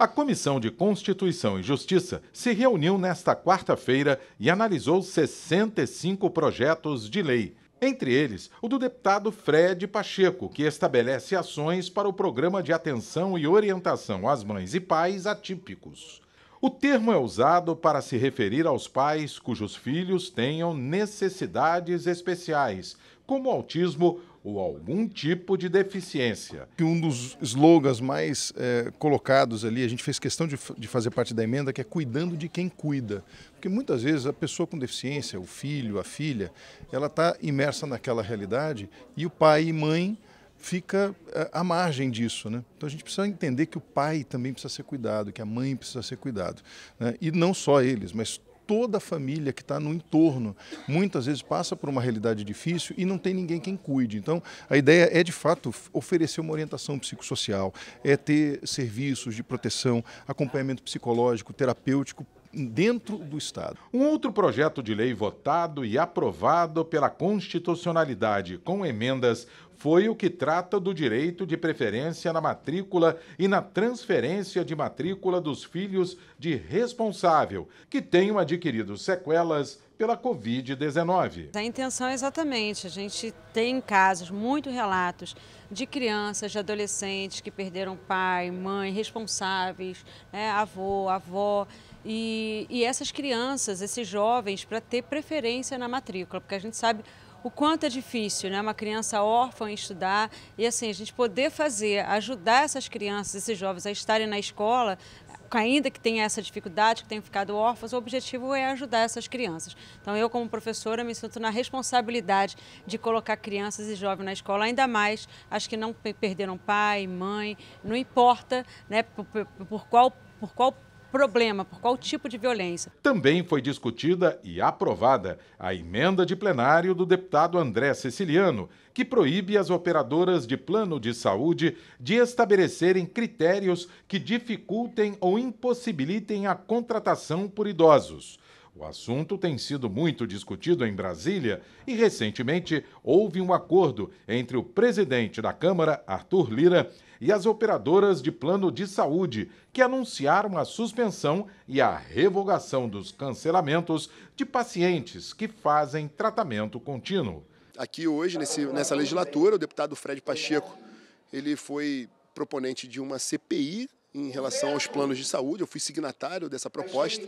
A Comissão de Constituição e Justiça se reuniu nesta quarta-feira e analisou 65 projetos de lei. Entre eles, o do deputado Fred Pacheco, que estabelece ações para o Programa de Atenção e Orientação às Mães e Pais Atípicos. O termo é usado para se referir aos pais cujos filhos tenham necessidades especiais, como autismo ou algum tipo de deficiência. Um dos slogans mais é, colocados ali, a gente fez questão de, de fazer parte da emenda, que é cuidando de quem cuida. Porque muitas vezes a pessoa com deficiência, o filho, a filha, ela está imersa naquela realidade e o pai e mãe fica eh, à margem disso. Né? Então a gente precisa entender que o pai também precisa ser cuidado, que a mãe precisa ser cuidado. Né? E não só eles, mas toda a família que está no entorno. Muitas vezes passa por uma realidade difícil e não tem ninguém quem cuide. Então, a ideia é, de fato, oferecer uma orientação psicossocial, é ter serviços de proteção, acompanhamento psicológico, terapêutico dentro do Estado. Um outro projeto de lei votado e aprovado pela Constitucionalidade com emendas foi o que trata do direito de preferência na matrícula e na transferência de matrícula dos filhos de responsável que tenham adquirido sequelas pela Covid-19. A intenção é exatamente, a gente tem casos, muitos relatos de crianças, de adolescentes que perderam pai, mãe, responsáveis, né, avô, avó. E, e essas crianças, esses jovens, para ter preferência na matrícula, porque a gente sabe o quanto é difícil, né? Uma criança órfã estudar e assim a gente poder fazer, ajudar essas crianças, esses jovens a estarem na escola, ainda que tenha essa dificuldade, que tenham ficado órfãos, o objetivo é ajudar essas crianças. Então eu como professora me sinto na responsabilidade de colocar crianças e jovens na escola, ainda mais as que não perderam pai, mãe, não importa, né? Por, por, por qual por qual problema, por qual tipo de violência. Também foi discutida e aprovada a emenda de plenário do deputado André Ceciliano, que proíbe as operadoras de plano de saúde de estabelecerem critérios que dificultem ou impossibilitem a contratação por idosos. O assunto tem sido muito discutido em Brasília e, recentemente, houve um acordo entre o presidente da Câmara, Arthur Lira, e as operadoras de plano de saúde, que anunciaram a suspensão e a revogação dos cancelamentos de pacientes que fazem tratamento contínuo. Aqui hoje, nesse, nessa legislatura, o deputado Fred Pacheco ele foi proponente de uma CPI em relação aos planos de saúde. Eu fui signatário dessa proposta.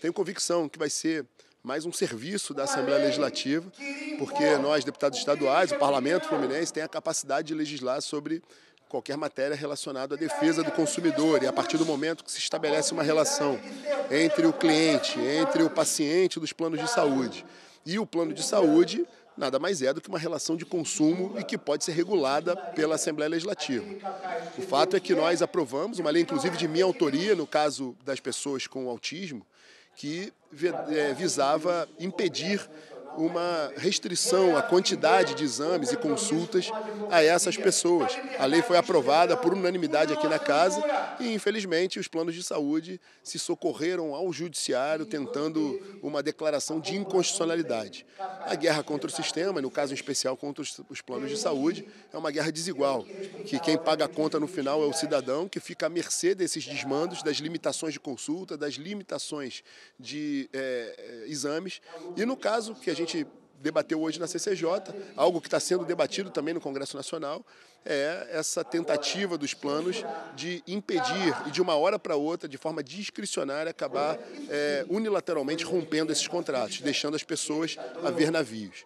Tenho convicção que vai ser mais um serviço da Assembleia Legislativa, porque nós, deputados estaduais, o Parlamento Fluminense, tem a capacidade de legislar sobre qualquer matéria relacionada à defesa do consumidor. E a partir do momento que se estabelece uma relação entre o cliente, entre o paciente dos planos de saúde e o plano de saúde, nada mais é do que uma relação de consumo e que pode ser regulada pela Assembleia Legislativa. O fato é que nós aprovamos uma lei, inclusive de minha autoria, no caso das pessoas com autismo, que eh, visava impedir uma restrição à quantidade de exames e consultas a essas pessoas. A lei foi aprovada por unanimidade aqui na casa e, infelizmente, os planos de saúde se socorreram ao judiciário tentando uma declaração de inconstitucionalidade. A guerra contra o sistema, no caso em especial contra os planos de saúde, é uma guerra desigual, que quem paga a conta no final é o cidadão que fica à mercê desses desmandos, das limitações de consulta, das limitações de é, exames. E no caso que a gente gente debateu hoje na CCJ, algo que está sendo debatido também no Congresso Nacional, é essa tentativa dos planos de impedir e de uma hora para outra, de forma discricionária, acabar é, unilateralmente rompendo esses contratos, deixando as pessoas a ver navios.